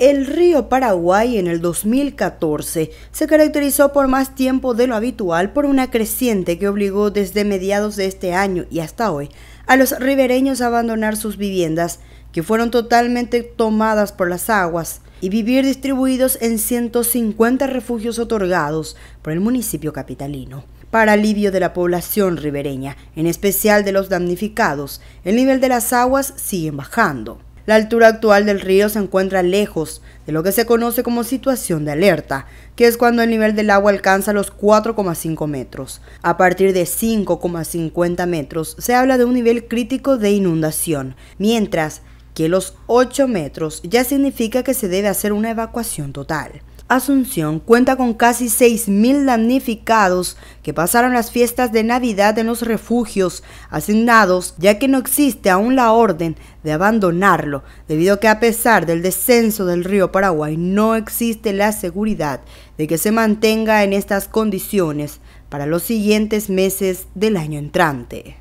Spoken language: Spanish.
El río Paraguay en el 2014 se caracterizó por más tiempo de lo habitual por una creciente que obligó desde mediados de este año y hasta hoy a los ribereños a abandonar sus viviendas, que fueron totalmente tomadas por las aguas, y vivir distribuidos en 150 refugios otorgados por el municipio capitalino para alivio de la población ribereña, en especial de los damnificados, el nivel de las aguas sigue bajando. La altura actual del río se encuentra lejos de lo que se conoce como situación de alerta, que es cuando el nivel del agua alcanza los 4,5 metros. A partir de 5,50 metros se habla de un nivel crítico de inundación, mientras que los 8 metros ya significa que se debe hacer una evacuación total. Asunción cuenta con casi 6.000 damnificados que pasaron las fiestas de Navidad en los refugios asignados, ya que no existe aún la orden de abandonarlo, debido a que a pesar del descenso del río Paraguay no existe la seguridad de que se mantenga en estas condiciones para los siguientes meses del año entrante.